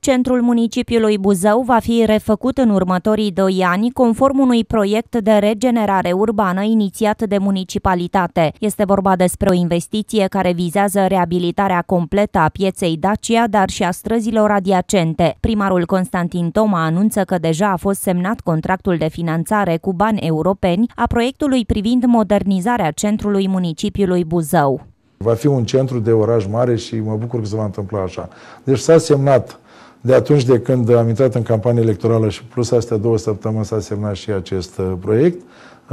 Centrul municipiului Buzău va fi refăcut în următorii doi ani conform unui proiect de regenerare urbană inițiat de municipalitate. Este vorba despre o investiție care vizează reabilitarea completă a pieței Dacia, dar și a străzilor adiacente. Primarul Constantin Toma anunță că deja a fost semnat contractul de finanțare cu bani europeni a proiectului privind modernizarea centrului municipiului Buzău. Va fi un centru de oraș mare și mă bucur că se va întâmpla așa. Deci s-a semnat de atunci de când am intrat în campanie electorală și plus astea două săptămâni s-a semnat și acest uh, proiect.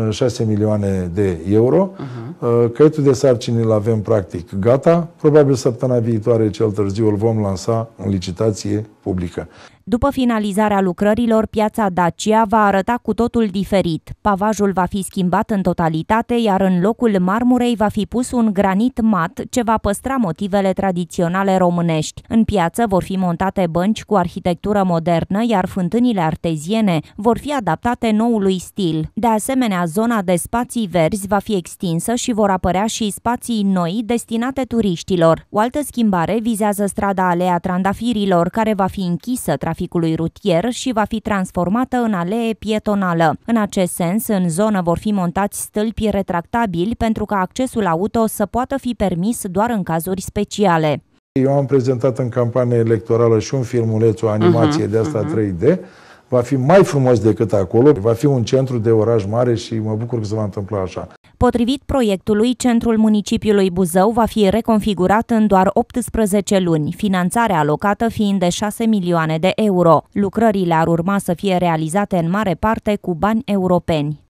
6 milioane de euro. Uh-huh. Căietul de sarcini îl avem practic gata. Probabil săptămâna viitoare, cel târziu, îl vom lansa în licitație publică. După finalizarea lucrărilor, piața Dacia va arăta cu totul diferit. Pavajul va fi schimbat în totalitate, iar în locul marmurei va fi pus un granit mat ce va păstra motivele tradiționale românești. În piață vor fi montate bănci cu arhitectură modernă, iar fântânile arteziene vor fi adaptate noului stil. De asemenea, zona de spații verzi va fi extinsă și vor apărea și spații noi destinate turiștilor. O altă schimbare vizează strada Alea Trandafirilor, care va fi închisă traficului rutier și va fi transformată în alee pietonală. În acest sens, în zonă vor fi montați stâlpi retractabili pentru ca accesul auto să poată fi permis doar în cazuri speciale. Eu am prezentat în campanie electorală și un filmuleț, o mhm. animație uh-huh, de asta uh-huh. Mhm. 3D, va fi mai frumos decât acolo, va fi un centru de oraș mare și mă bucur că se va întâmpla așa. Potrivit proiectului, centrul municipiului Buzău va fi reconfigurat în doar 18 luni, finanțarea alocată fiind de 6 milioane de euro. Lucrările ar urma să fie realizate în mare parte cu bani europeni.